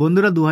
বন্ধুরা দু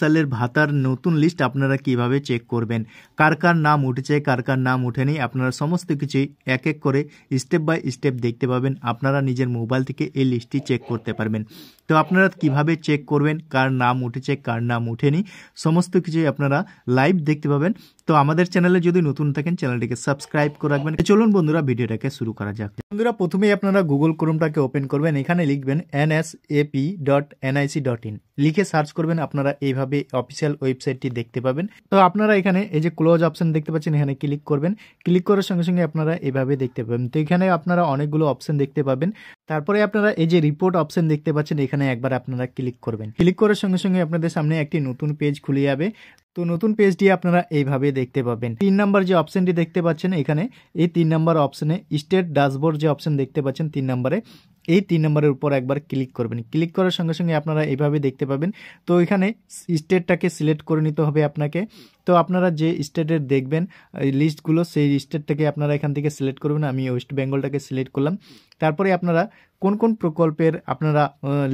সালের ভাতার নতুন লিস্ট আপনারা কিভাবে চেক করবেন কার কার নাম উঠেছে কার কার নাম উঠেনি আপনারা সমস্ত কিছুই এক এক করে স্টেপ বাই স্টেপ দেখতে পাবেন আপনারা নিজের মোবাইল থেকে এই লিস্টটি চেক করতে পারবেন তো আপনারা কিভাবে চেক করবেন কার নাম উঠেছে কার নাম উঠেনি সমস্ত কিছুই আপনারা লাইভ দেখতে পাবেন তো আমাদের চ্যানেলে যদি নতুন থাকেন চ্যানেলটিকে সাবস্ক্রাইব করে রাখবেন চলুন বন্ধুরা ভিডিওটাকে শুরু করা যাক বন্ধুরা প্রথমেই আপনারা গুগল ক্রোমটাকে ওপেন করবেন এখানে লিখবেন N S AP dot NIC dot in লিখে সার্চ করবেন আপনারা এইভাবে অফিসিয়াল ওয়েবসাইটটি দেখতে পাবেন তো আপনারা এখানে এই যে ক্লোজ অপশান দেখতে পাচ্ছেন এখানে ক্লিক করবেন ক্লিক করার সঙ্গে সঙ্গে আপনারা এভাবে দেখতে পাবেন তো এখানে আপনারা অনেকগুলো অপশান দেখতে পাবেন তারপরে আপনারা এই যে রিপোর্ট অপশান দেখতে পাচ্ছেন এখানে একবার আপনারা ক্লিক করবেন ক্লিক করার সঙ্গে সঙ্গে আপনাদের সামনে একটি নতুন পেজ খুলে যাবে তো নতুন পেজটি আপনারা এইভাবে দেখতে পাবেন তিন নাম্বার যে অপশানটি দেখতে পাচ্ছেন এখানে এই তিন নাম্বার অপশানে স্টেট ড্যাশবোর্ড যে অপশান দেখতে পাচ্ছেন তিন নাম্বারে এই তিন নম্বরের উপর একবার ক্লিক করবেন ক্লিক করার সঙ্গে সঙ্গে আপনারা এইভাবে দেখতে পাবেন তো এখানে স্টেটটাকে সিলেক্ট করে নিতে হবে আপনাকে তো আপনারা যে স্টেটের দেখবেন লিস্টগুলো সেই স্টেটটাকে আপনারা এখান থেকে সিলেক্ট করবেন আমি ওয়েস্ট বেঙ্গলটাকে সিলেক্ট করলাম তারপরে আপনারা কোন কোন প্রকল্পের আপনারা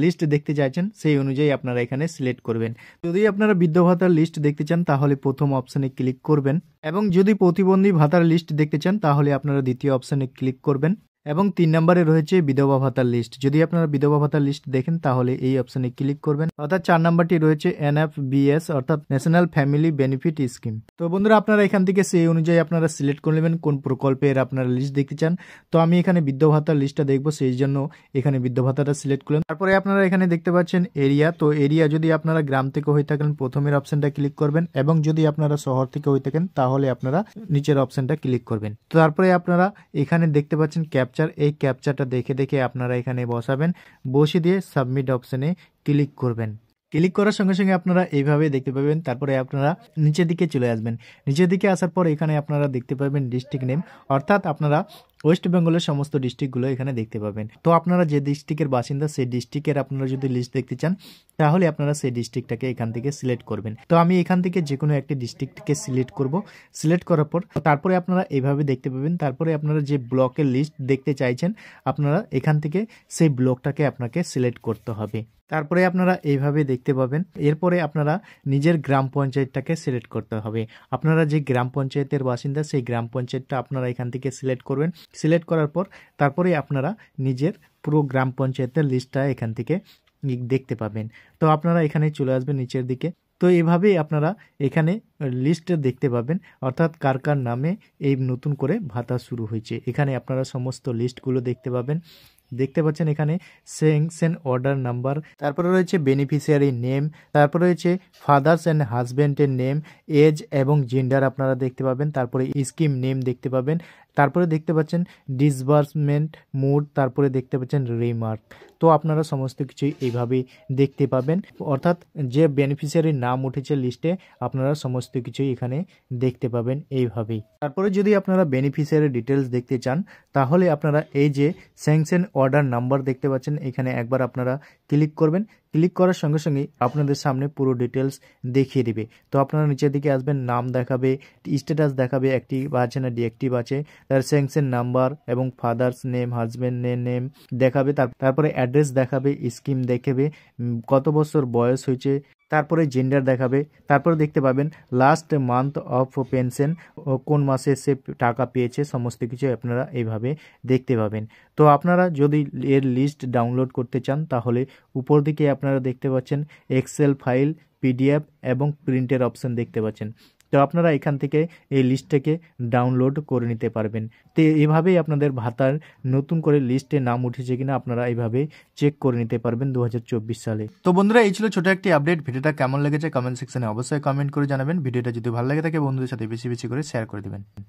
লিস্ট দেখতে চাইছেন সেই অনুযায়ী আপনারা এখানে সিলেক্ট করবেন যদি আপনারা বৃদ্ধ ভাতার লিস্ট দেখতে চান তাহলে প্রথম অপশানে ক্লিক করবেন এবং যদি প্রতিবন্ধী ভাতার লিস্ট দেখতে চান তাহলে আপনারা দ্বিতীয় অপশানে ক্লিক করবেন এবং তিন নম্বরে রয়েছে বিধবা ভাতার লিস্ট যদি আপনারা বিধবা ভাতার লিস্ট দেখেন তাহলে এই অপশনে ক্লিক করবেন অর্থাৎ চার নাম্বারটি রয়েছে এনএফবিএস অর্থাৎ ন্যাশনাল ফ্যামিলি বেনিফিট স্কিম তো বন্ধুরা আপনারা এখান থেকে সেই অনুযায়ী আপনারা সিলেক্ট করে নেবেন কোন প্রকল্পের আপনারা লিস্ট দেখতে চান তো আমি এখানে বিধ ভাতার লিস্টটা দেখব সেই জন্য এখানে বিধ ভাতাটা সিলেক্ট করলেন তারপরে আপনারা এখানে দেখতে পাচ্ছেন এরিয়া তো এরিয়া যদি আপনারা গ্রাম থেকে হয়ে থাকেন প্রথমের অপশনটা ক্লিক করবেন এবং যদি আপনারা শহর থেকে হয়ে থাকেন তাহলে আপনারা নিচের অপশনটা ক্লিক করবেন তো তারপরে আপনারা এখানে দেখতে পাচ্ছেন ক্যাপ ক্যাপচার এই ক্যাপচারটা দেখে দেখে আপনারা এখানে বসাবেন বসে দিয়ে সাবমিট অপশানে ক্লিক করবেন ক্লিক করার সঙ্গে সঙ্গে আপনারা এইভাবে দেখতে পাবেন তারপরে আপনারা নিচের দিকে চলে আসবেন নিচের দিকে আসার পর এখানে আপনারা দেখতে পাবেন ডিস্ট্রিক্ট নেম অর্থাৎ আপনারা ওয়েস্ট বেঙ্গলের সমস্ত ডিস্ট্রিক্টগুলো এখানে দেখতে পাবেন তো আপনারা যে ডিস্ট্রিক্টের বাসিন্দা সেই ডিস্ট্রিক্টের আপনারা যদি লিস্ট দেখতে চান তাহলে আপনারা সেই ডিস্ট্রিক্টটাকে এখান থেকে সিলেক্ট করবেন তো আমি এখান থেকে যে কোনো একটি ডিস্ট্রিক্টকে সিলেক্ট করব সিলেক্ট করার পর তারপরে আপনারা এইভাবে দেখতে পাবেন তারপরে আপনারা যে ব্লকের লিস্ট দেখতে চাইছেন আপনারা এখান থেকে সেই ব্লকটাকে আপনাকে সিলেক্ট করতে হবে তারপরে আপনারা এইভাবে দেখতে পাবেন এরপরে আপনারা নিজের গ্রাম পঞ্চায়েতটাকে সিলেক্ট করতে হবে আপনারা যে গ্রাম পঞ্চায়েতের বাসিন্দা সেই গ্রাম পঞ্চায়েতটা আপনারা এখান থেকে সিলেক্ট করবেন সিলেক্ট করার পর তারপরে আপনারা নিজের পুরো গ্রাম পঞ্চায়েতের লিস্টটা এখান থেকে দেখতে পাবেন তো আপনারা এখানে চলে আসবেন নিচের দিকে তো এভাবেই আপনারা এখানে লিস্টে দেখতে পাবেন অর্থাৎ কার কার নামে এই নতুন করে ভাতা শুরু হয়েছে এখানে আপনারা সমস্ত লিস্টগুলো দেখতে পাবেন দেখতে পাচ্ছেন এখানে স্যাংশন অর্ডার নাম্বার তারপরে রয়েছে বেনিফিশিয়ারি নেম তারপরে রয়েছে ফাদার্স অ্যান্ড হাজব্যান্ডের নেম এজ এবং জেন্ডার আপনারা দেখতে পাবেন তারপরে স্কিম নেম দেখতে পাবেন তারপরে দেখতে পাচ্ছেন ডিসবার্সমেন্ট মোড তারপরে দেখতে পাচ্ছেন রিমার্ক তো আপনারা সমস্ত কিছুই এইভাবেই দেখতে পাবেন অর্থাৎ যে বেনিফিশিয়ারির নাম উঠেছে লিস্টে আপনারা সমস্ত কিছুই এখানে দেখতে পাবেন এইভাবেই তারপরে যদি আপনারা বেনিফিশিয়ারি ডিটেলস দেখতে চান তাহলে আপনারা এই যে স্যাংশন অর্ডার নাম্বার দেখতে পাচ্ছেন এখানে একবার আপনারা ক্লিক করবেন ক্লিক করার সঙ্গে সঙ্গেই আপনাদের সামনে পুরো ডিটেলস দেখিয়ে দিবে তো আপনারা নিচের দিকে আসবেন নাম দেখাবে স্ট্যাটাস দেখাবে অ্যাক্টিভ আছে না ডিঅ্যাক্টিভ আছে তার সেংসের নাম্বার এবং ফাদার্স নেম হাজব্যান্ড নেম দেখাবে তারপরে অ্যাড্রেস দেখাবে স্কিম দেখাবে কত বছর বয়স হয়েছে তারপরে জেন্ডার দেখাবে তারপরে দেখতে পাবেন লাস্ট মান্থ অফ পেনশন কোন মাসে সে টাকা পেয়েছে সমস্ত কিছু আপনারা এইভাবে দেখতে পাবেন তো আপনারা যদি এর লিস্ট ডাউনলোড করতে চান তাহলে উপর দিকে আপনারা দেখতে পাচ্ছেন এক্সেল ফাইল পিডিএফ এবং প্রিন্টের অপশন দেখতে পাচ্ছেন তো আপনারা এখান থেকে এই লিস্টটাকে ডাউনলোড করে নিতে পারবেন তো এভাবেই আপনাদের ভাতার নতুন করে লিস্টে নাম উঠেছে কিনা আপনারা এইভাবে চেক করে নিতে পারবেন দু সালে তো বন্ধুরা এই ছিল ছোট একটি আপডেট ভিডিওটা কেমন লেগেছে কমেন্ট সেকশনে অবশ্যই কমেন্ট করে জানাবেন ভিডিওটা যদি ভালো লাগে থাকে বন্ধুদের সাথে বেশি বেশি করে শেয়ার করে দেবেন